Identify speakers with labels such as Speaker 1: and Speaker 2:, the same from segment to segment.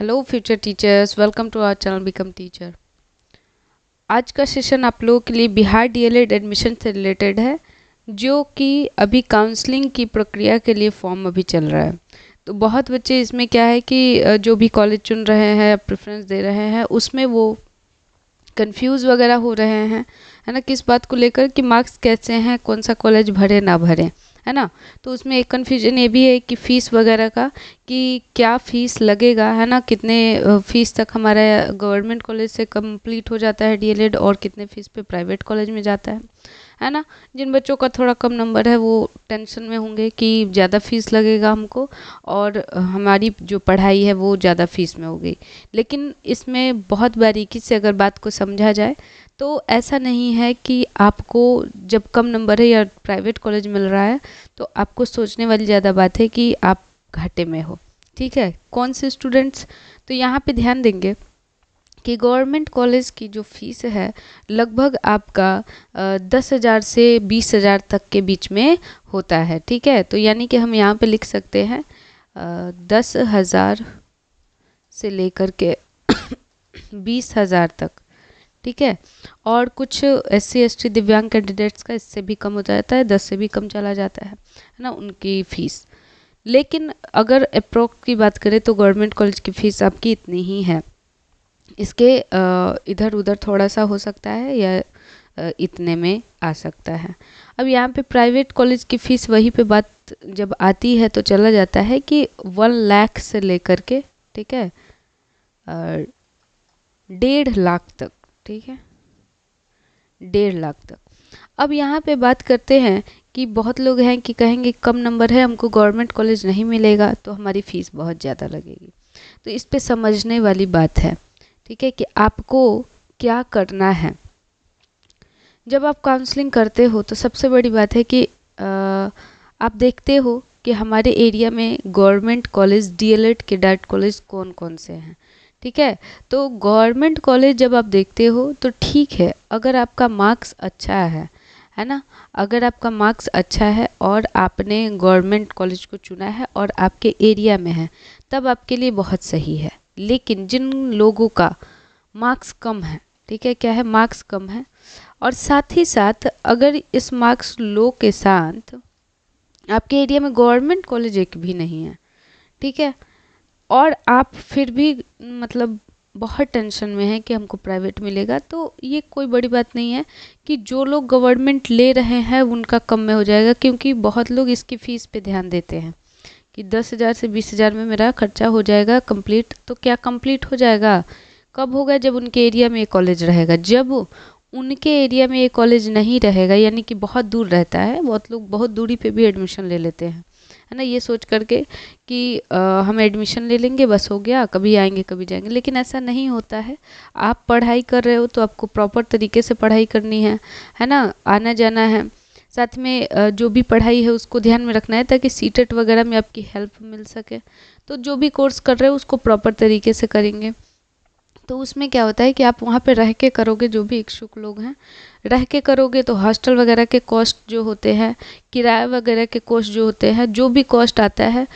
Speaker 1: hello future teachers welcome to our channel become teacher आज का session आप लोगों के लिए बिहार डीएलएड एडमिशन से रिलेटेड है जो कि अभी काउंसलिंग की प्रक्रिया के लिए फॉर्म अभी चल रहा है तो बहुत बच्चे इसमें क्या है कि जो भी कॉलेज चुन रहे हैं प्रेफरेंस दे रहे हैं उसमें वो कन्फ्यूज़ वगैरह हो रहे हैं है ना किस बात को लेकर कि मार्क्स कैसे हैं कौन सा कॉलेज भरे ना भरें है ना तो उसमें एक कन्फ्यूजन ये भी है कि फ़ीस वगैरह का कि क्या फ़ीस लगेगा है ना कितने फ़ीस तक हमारा गवर्नमेंट कॉलेज से कंप्लीट हो जाता है डीएलएड और कितने फ़ीस पे प्राइवेट कॉलेज में जाता है है ना जिन बच्चों का थोड़ा कम नंबर है वो टेंशन में होंगे कि ज़्यादा फ़ीस लगेगा हमको और हमारी जो पढ़ाई है वो ज़्यादा फ़ीस में होगी लेकिन इसमें बहुत बारीकी से अगर बात को समझा जाए तो ऐसा नहीं है कि आपको जब कम नंबर है या प्राइवेट कॉलेज मिल रहा है तो आपको सोचने वाली ज़्यादा बात है कि आप घाटे में हो ठीक है कौन से स्टूडेंट्स तो यहाँ पे ध्यान देंगे कि गवर्नमेंट कॉलेज की जो फीस है लगभग आपका दस हज़ार से बीस हज़ार तक के बीच में होता है ठीक है तो यानी कि हम यहाँ पे लिख सकते हैं दस हज़ार से लेकर के बीस हज़ार तक ठीक है और कुछ एस सी एस टी दिव्यांग कैंडिडेट्स का इससे भी कम हो जाता है दस से भी कम चला जाता है है ना उनकी फ़ीस लेकिन अगर अप्रोक्स की बात करें तो गवर्नमेंट कॉलेज की फ़ीस आपकी इतनी ही है इसके इधर उधर थोड़ा सा हो सकता है या इतने में आ सकता है अब यहाँ पे प्राइवेट कॉलेज की फ़ीस वहीं पे बात जब आती है तो चला जाता है कि वन लाख से लेकर के ठीक है डेढ़ लाख तक ठीक है डेढ़ लाख तक अब यहाँ पे बात करते हैं कि बहुत लोग हैं कि कहेंगे कम नंबर है हमको गवर्नमेंट कॉलेज नहीं मिलेगा तो हमारी फ़ीस बहुत ज़्यादा लगेगी तो इस पर समझने वाली बात है ठीक है कि आपको क्या करना है जब आप काउंसलिंग करते हो तो सबसे बड़ी बात है कि आ, आप देखते हो कि हमारे एरिया में गवर्नमेंट कॉलेज डीएलएड के डाट कॉलेज कौन कौन से हैं ठीक है तो गवर्नमेंट कॉलेज जब आप देखते हो तो ठीक है अगर आपका मार्क्स अच्छा है है ना अगर आपका मार्क्स अच्छा है और आपने गवर्नमेंट कॉलेज को चुना है और आपके एरिया में है तब आपके लिए बहुत सही है लेकिन जिन लोगों का मार्क्स कम है ठीक है क्या है मार्क्स कम है और साथ ही साथ अगर इस मार्क्स लो के साथ आपके एरिया में गवर्नमेंट कॉलेज एक भी नहीं है ठीक है और आप फिर भी मतलब बहुत टेंशन में हैं कि हमको प्राइवेट मिलेगा तो ये कोई बड़ी बात नहीं है कि जो लोग गवर्नमेंट ले रहे हैं उनका कम में हो जाएगा क्योंकि बहुत लोग इसकी फ़ीस पे ध्यान देते हैं कि दस हज़ार से बीस हज़ार में मेरा खर्चा हो जाएगा कंप्लीट तो क्या कंप्लीट हो जाएगा कब होगा जब उनके एरिया में कॉलेज रहेगा जब उनके एरिया में ये कॉलेज नहीं रहेगा यानी कि बहुत दूर रहता है बहुत लोग बहुत दूरी पे भी एडमिशन ले लेते हैं है ना ये सोच करके कि आ, हम एडमिशन ले लेंगे बस हो गया कभी आएंगे कभी जाएंगे लेकिन ऐसा नहीं होता है आप पढ़ाई कर रहे हो तो आपको प्रॉपर तरीके से पढ़ाई करनी है है ना आना जाना है साथ में जो भी पढ़ाई है उसको ध्यान में रखना है ताकि सीटेट वगैरह में आपकी हेल्प मिल सके तो जो भी कोर्स कर रहे हो उसको प्रॉपर तरीके से करेंगे तो उसमें क्या होता है कि आप वहाँ पे रह के करोगे जो भी इच्छुक लोग हैं रह के करोगे तो हॉस्टल वगैरह के कॉस्ट जो होते हैं किराए वगैरह के कॉस्ट जो होते हैं जो भी कॉस्ट आता है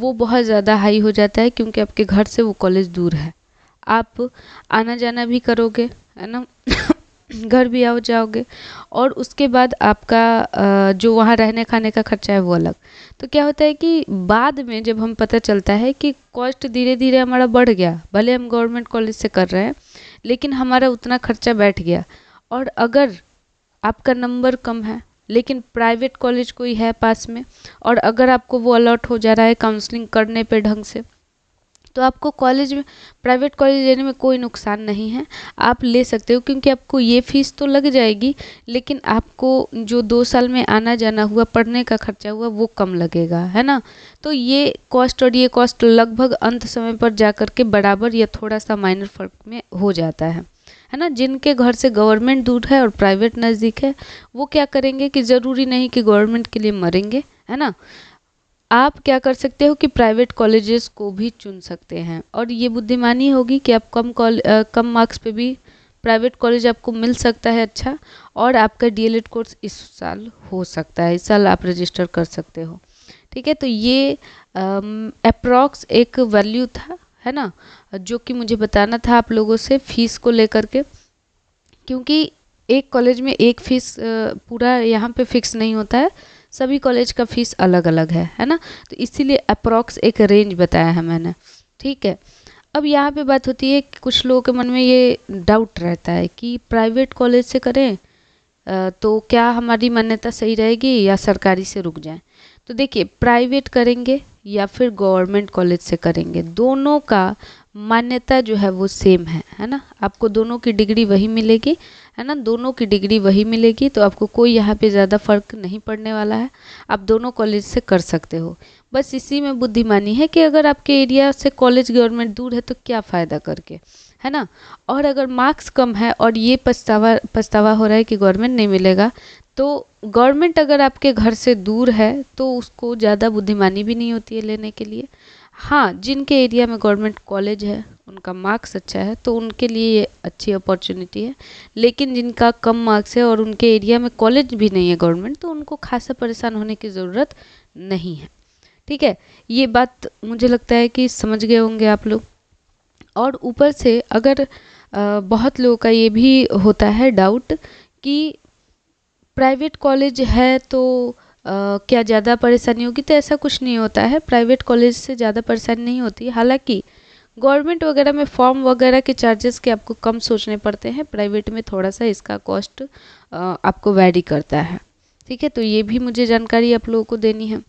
Speaker 1: वो बहुत ज़्यादा हाई हो जाता है क्योंकि आपके घर से वो कॉलेज दूर है आप आना जाना भी करोगे है ना घर भी आओ जाओगे और उसके बाद आपका जो वहाँ रहने खाने का खर्चा है वो अलग तो क्या होता है कि बाद में जब हम पता चलता है कि कॉस्ट धीरे धीरे हमारा बढ़ गया भले हम गवर्नमेंट कॉलेज से कर रहे हैं लेकिन हमारा उतना खर्चा बैठ गया और अगर आपका नंबर कम है लेकिन प्राइवेट कॉलेज कोई है पास में और अगर आपको वो अलर्ट हो जा रहा है काउंसलिंग करने पे ढंग से तो आपको कॉलेज में प्राइवेट कॉलेज लेने में कोई नुकसान नहीं है आप ले सकते हो क्योंकि आपको ये फ़ीस तो लग जाएगी लेकिन आपको जो दो साल में आना जाना हुआ पढ़ने का खर्चा हुआ वो कम लगेगा है ना तो ये कॉस्ट और ये कॉस्ट लगभग अंत समय पर जा कर के बराबर या थोड़ा सा माइनर फर्क में हो जाता है है ना जिनके घर से गवर्नमेंट दूर है और प्राइवेट नज़दीक है वो क्या करेंगे कि ज़रूरी नहीं कि गवर्नमेंट के लिए मरेंगे है ना आप क्या कर सकते हो कि प्राइवेट कॉलेजेस को भी चुन सकते हैं और ये बुद्धिमानी होगी कि आप कम कॉल कम मार्क्स पे भी प्राइवेट कॉलेज आपको मिल सकता है अच्छा और आपका डी कोर्स इस साल हो सकता है इस साल आप रजिस्टर कर सकते हो ठीक है तो ये अप्रॉक्स एक वैल्यू था है ना जो कि मुझे बताना था आप लोगों से फीस को लेकर के क्योंकि एक कॉलेज में एक फीस पूरा यहाँ पे फिक्स नहीं होता है सभी कॉलेज का फीस अलग अलग है है ना तो इसीलिए अप्रॉक्स एक रेंज बताया है मैंने ठीक है अब यहाँ पे बात होती है कि कुछ लोगों के मन में ये डाउट रहता है कि प्राइवेट कॉलेज से करें तो क्या हमारी मान्यता सही रहेगी या सरकारी से रुक जाएं तो देखिए प्राइवेट करेंगे या फिर गवर्नमेंट कॉलेज से करेंगे दोनों का मान्यता जो है वो सेम है है ना आपको दोनों की डिग्री वही मिलेगी है ना दोनों की डिग्री वही मिलेगी तो आपको कोई यहाँ पे ज़्यादा फ़र्क नहीं पड़ने वाला है आप दोनों कॉलेज से कर सकते हो बस इसी में बुद्धिमानी है कि अगर आपके एरिया से कॉलेज गवर्नमेंट दूर है तो क्या फ़ायदा करके है ना और अगर मार्क्स कम है और ये पछतावा पछतावा हो रहा है कि गवर्नमेंट नहीं मिलेगा तो गवर्नमेंट अगर आपके घर से दूर है तो उसको ज़्यादा बुद्धिमानी भी नहीं होती है लेने के लिए हाँ जिनके एरिया में गवर्नमेंट कॉलेज है उनका मार्क्स अच्छा है तो उनके लिए ये अच्छी अपॉर्चुनिटी है लेकिन जिनका कम मार्क्स है और उनके एरिया में कॉलेज भी नहीं है गवर्नमेंट तो उनको खासा परेशान होने की ज़रूरत नहीं है ठीक है ये बात मुझे लगता है कि समझ गए होंगे आप लोग और ऊपर से अगर बहुत लोगों का ये भी होता है डाउट कि प्राइवेट कॉलेज है तो Uh, क्या ज़्यादा परेशानी होगी तो ऐसा कुछ नहीं होता है प्राइवेट कॉलेज से ज़्यादा परेशानी नहीं होती हालांकि गवर्नमेंट वगैरह में फॉर्म वगैरह के चार्जेस के आपको कम सोचने पड़ते हैं प्राइवेट में थोड़ा सा इसका कॉस्ट आपको वैरी करता है ठीक है तो ये भी मुझे जानकारी आप लोगों को देनी है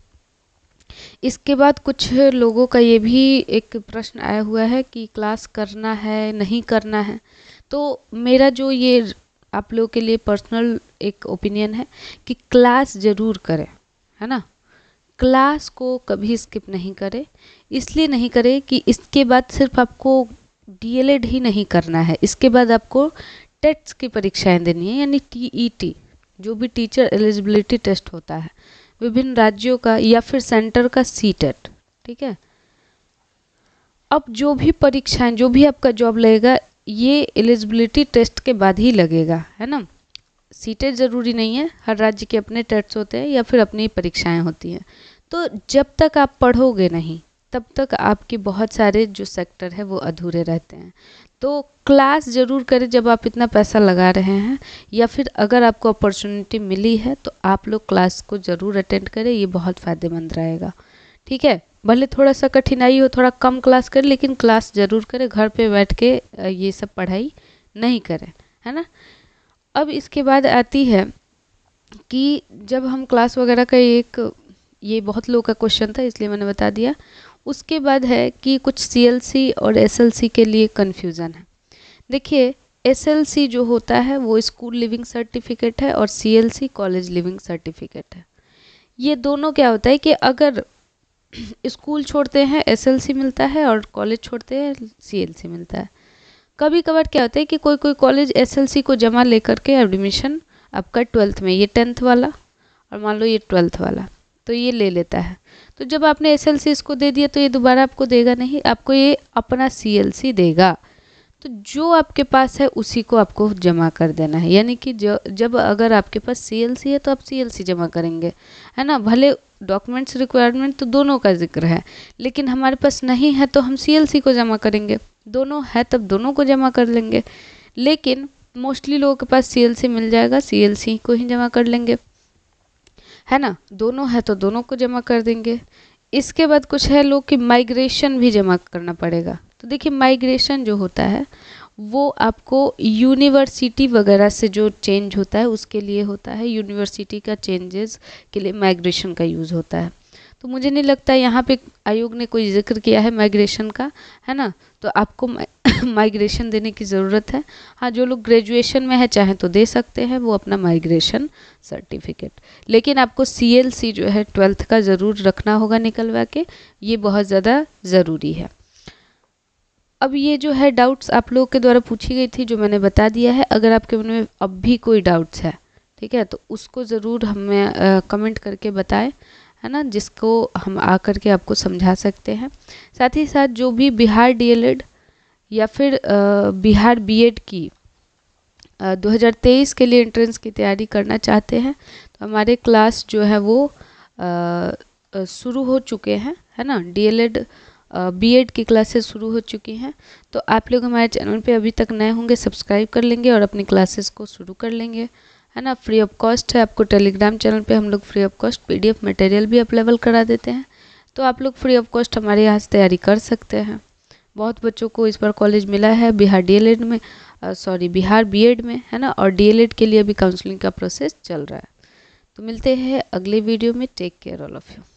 Speaker 1: इसके बाद कुछ लोगों का ये भी एक प्रश्न आया हुआ है कि क्लास करना है नहीं करना है तो मेरा जो ये आप लोगों के लिए पर्सनल एक ओपिनियन है कि क्लास ज़रूर करें है ना क्लास को कभी स्किप नहीं करें इसलिए नहीं करें कि इसके बाद सिर्फ आपको डीएलएड ही नहीं करना है इसके बाद आपको टेट्स की परीक्षाएं देनी है यानी टीईटी e जो भी टीचर एलिजिबिलिटी टेस्ट होता है विभिन्न राज्यों का या फिर सेंटर का सी टेट e ठीक है अब जो भी परीक्षाएं जो भी आपका जॉब लगेगा ये एलिजिबिलिटी टेस्ट के बाद ही लगेगा है ना सीटें ज़रूरी नहीं है हर राज्य के अपने टेट्स होते हैं या फिर अपनी परीक्षाएं होती हैं तो जब तक आप पढ़ोगे नहीं तब तक आपके बहुत सारे जो सेक्टर है वो अधूरे रहते हैं तो क्लास ज़रूर करें जब आप इतना पैसा लगा रहे हैं या फिर अगर आपको अपॉर्चुनिटी मिली है तो आप लोग क्लास को ज़रूर अटेंड करें ये बहुत फ़ायदेमंद रहेगा ठीक है भले थोड़ा सा कठिनाई हो थोड़ा कम क्लास करें लेकिन क्लास ज़रूर करें घर पे बैठ के ये सब पढ़ाई नहीं करें है ना अब इसके बाद आती है कि जब हम क्लास वगैरह का एक ये बहुत लोग का क्वेश्चन था इसलिए मैंने बता दिया उसके बाद है कि कुछ सी और एस के लिए कन्फ्यूज़न है देखिए एस जो होता है वो स्कूल लिविंग सर्टिफिकेट है और सी कॉलेज लिविंग सर्टिफिकेट है ये दोनों क्या होता है कि अगर स्कूल छोड़ते हैं एस मिलता है और कॉलेज छोड़ते हैं सी मिलता है कभी कभार क्या होता है कि कोई कोई कॉलेज एसएलसी को जमा लेकर के एडमिशन आपका ट्वेल्थ में ये टेंथ वाला और मान लो ये ट्वेल्थ वाला तो ये ले लेता है तो जब आपने एस एल सी इसको दे दिया तो ये दोबारा आपको देगा नहीं आपको ये अपना सी एल सी देगा तो जो आपके पास है उसी को आपको जमा कर देना है यानी कि जो जब अगर आपके पास सी एल सी है तो आप सी एल सी जमा करेंगे है ना भले डॉक्यूमेंट्स रिक्वायरमेंट तो दोनों का जिक्र है लेकिन हमारे पास नहीं है तो हम सी एल सी को जमा करेंगे दोनों है तब दोनों को जमा कर लेंगे लेकिन मोस्टली लोगों के पास सी मिल जाएगा सी को ही जमा कर लेंगे है ना दोनों है तो दोनों को जमा कर देंगे इसके बाद कुछ है लोग की माइग्रेशन भी जमा करना पड़ेगा तो देखिए माइग्रेशन जो होता है वो आपको यूनिवर्सिटी वगैरह से जो चेंज होता है उसके लिए होता है यूनिवर्सिटी का चेंजेस के लिए माइग्रेशन का यूज़ होता है तो मुझे नहीं लगता यहाँ पे आयोग ने कोई जिक्र किया है माइग्रेशन का है ना तो आपको माइग्रेशन देने की ज़रूरत है हाँ जो लोग ग्रेजुएशन में है चाहे तो दे सकते हैं वो अपना माइग्रेशन सर्टिफिकेट लेकिन आपको सी जो है ट्वेल्थ का ज़रूर रखना होगा निकलवा के ये बहुत ज़्यादा ज़रूरी है अब ये जो है डाउट्स आप लोगों के द्वारा पूछी गई थी जो मैंने बता दिया है अगर आपके मन में अब भी कोई डाउट्स है ठीक है तो उसको ज़रूर हमें कमेंट करके बताएं है ना जिसको हम आकर के आपको समझा सकते हैं साथ ही साथ जो भी बिहार डीएलएड या फिर बिहार बीएड की 2023 के लिए एंट्रेंस की तैयारी करना चाहते हैं तो हमारे क्लास जो है वो शुरू हो चुके हैं है ना डीएलएड बीएड की क्लासेस शुरू हो चुकी हैं तो आप लोग हमारे चैनल पे अभी तक नए होंगे सब्सक्राइब कर लेंगे और अपनी क्लासेस को शुरू कर लेंगे है ना फ्री ऑफ कॉस्ट है आपको टेलीग्राम चैनल पे हम लोग free of cost PDF material भी अवेलेबल करा देते हैं तो आप लोग फ्री ऑफ कॉस्ट हमारे यहाँ से तैयारी कर सकते हैं बहुत बच्चों को इस बार कॉलेज मिला है बिहार डी में सॉरी बिहार बी में है ना और डी के लिए भी काउंसलिंग का प्रोसेस चल रहा है तो मिलते हैं अगले वीडियो में take care all of you